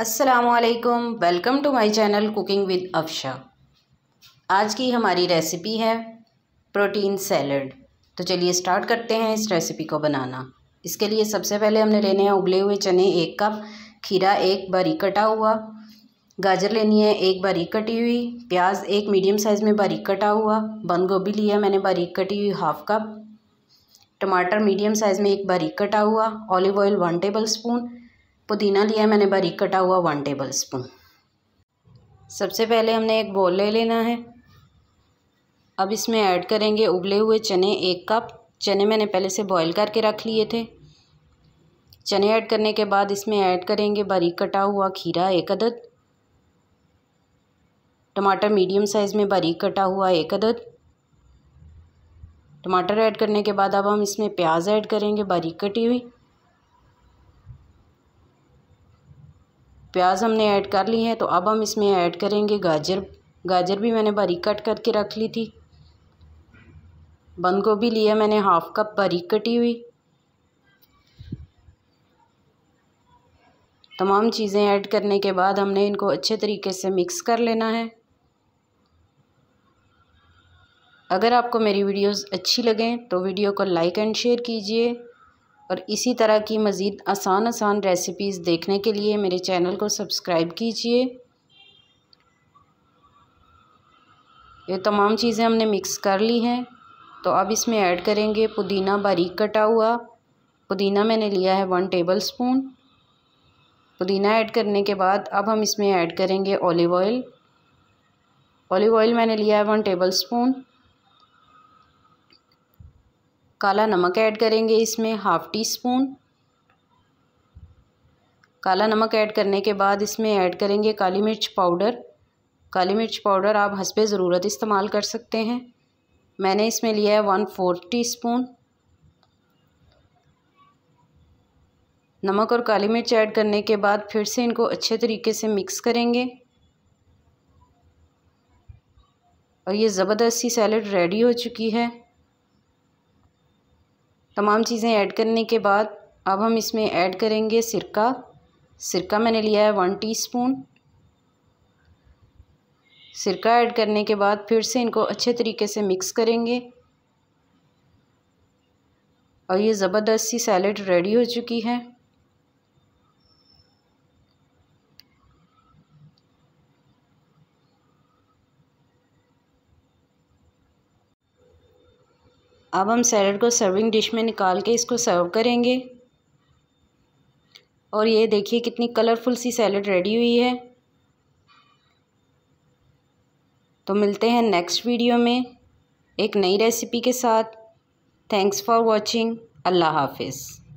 असलकम welcome to my channel cooking with Afsha आज की हमारी रेसिपी है प्रोटीन सैलड तो चलिए स्टार्ट करते हैं इस रेसिपी को बनाना इसके लिए सबसे पहले हमने लेने हैं उबले हुए चने एक कप खीरा एक बारीक कटा हुआ गाजर लेनी है एक बारीक कटी हुई प्याज एक मीडियम साइज़ में बारीक कटा हुआ बंद गोभी लिया मैंने बारीक कटी हुई हाफ कप टमाटर मीडियम साइज़ में एक बारीक कटा हुआ olive oil one tablespoon पुदीना लिया है मैंने बारीक कटा हुआ वन टेबल स्पून सबसे पहले हमने एक बॉल ले लेना है अब इसमें ऐड करेंगे उबले हुए चने एक कप चने मैंने पहले से बॉईल करके रख लिए थे चने ऐड करने के बाद इसमें ऐड करेंगे बारीक कटा हुआ खीरा एक अदद टमाटर मीडियम साइज़ में बारीक कटा हुआ एक अदद टमाटर ऐड करने के बाद अब हम इसमें प्याज ऐड करेंगे बारीक कटी हुई प्याज हमने ऐड कर ली है तो अब हम इसमें ऐड करेंगे गाजर गाजर भी मैंने बारीक कट करके रख ली थी बंद गोभी लिया मैंने हाफ़ कप बारीक कटी हुई तमाम चीज़ें ऐड करने के बाद हमने इनको अच्छे तरीके से मिक्स कर लेना है अगर आपको मेरी वीडियोस अच्छी लगें तो वीडियो को लाइक एंड शेयर कीजिए और इसी तरह की मज़ीद आसान आसान रेसिपीज़ देखने के लिए मेरे चैनल को सब्सक्राइब कीजिए ये तमाम चीज़ें हमने मिक्स कर ली हैं तो अब इसमें ऐड करेंगे पुदीना बारीक कटा हुआ पुदीना मैंने लिया है वन टेबल स्पून पुदीना ऐड करने के बाद अब हम इसमें ऐड करेंगे ऑलिव ऑयल ऑलिव ऑयल मैंने लिया है वन टेबल स्पून काला नमक ऐड करेंगे इसमें हाफ़ टी स्पून काला नमक ऐड करने के बाद इसमें ऐड करेंगे काली मिर्च पाउडर काली मिर्च पाउडर आप हंसबे ज़रूरत इस्तेमाल कर सकते हैं मैंने इसमें लिया है वन फोर्थ टी स्पून नमक और काली मिर्च ऐड करने के बाद फिर से इनको अच्छे तरीके से मिक्स करेंगे और ये ज़बरदस्ती सैलड रेडी हो चुकी है तमाम चीज़ें ऐड करने के बाद अब हम इसमें ऐड करेंगे सिरका सिरका मैंने लिया है वन टीस्पून सिरका ऐड करने के बाद फिर से इनको अच्छे तरीके से मिक्स करेंगे और ये ज़बरदस्ती सैलड रेडी हो चुकी है अब हम सैलड को सर्विंग डिश में निकाल के इसको सर्व करेंगे और ये देखिए कितनी कलरफुल सी सैलड रेडी हुई है तो मिलते हैं नेक्स्ट वीडियो में एक नई रेसिपी के साथ थैंक्स फॉर वॉचिंग अल्लाह हाफिज़